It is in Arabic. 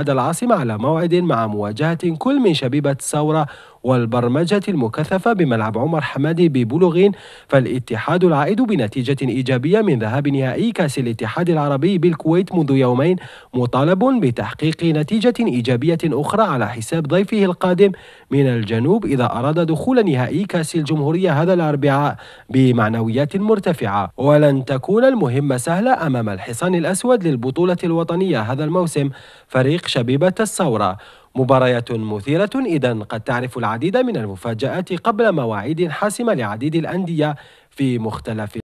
لدى العاصمة على موعد مع مواجهة كل من شبيبة الثورة والبرمجة المكثفة بملعب عمر حمادي ببلوغين فالاتحاد العائد بنتيجة إيجابية من ذهاب نهائي كأس الاتحاد العربي بالكويت منذ يومين مطالب بتحقيق نتيجة إيجابية أخرى على حساب ضيفه القادم من الجنوب إذا أراد دخول نهائي كأس الجمهورية هذا الأربعاء بمعنويات مرتفعة ولن تكون المهمة سهلة أمام الحصان الأسود للبطولة الوطنية هذا الموسم فريق شبيبة الثورة مباريات مثيرة إذا قد تعرف العديد من المفاجآت قبل مواعيد حاسمة لعديد الأندية في مختلف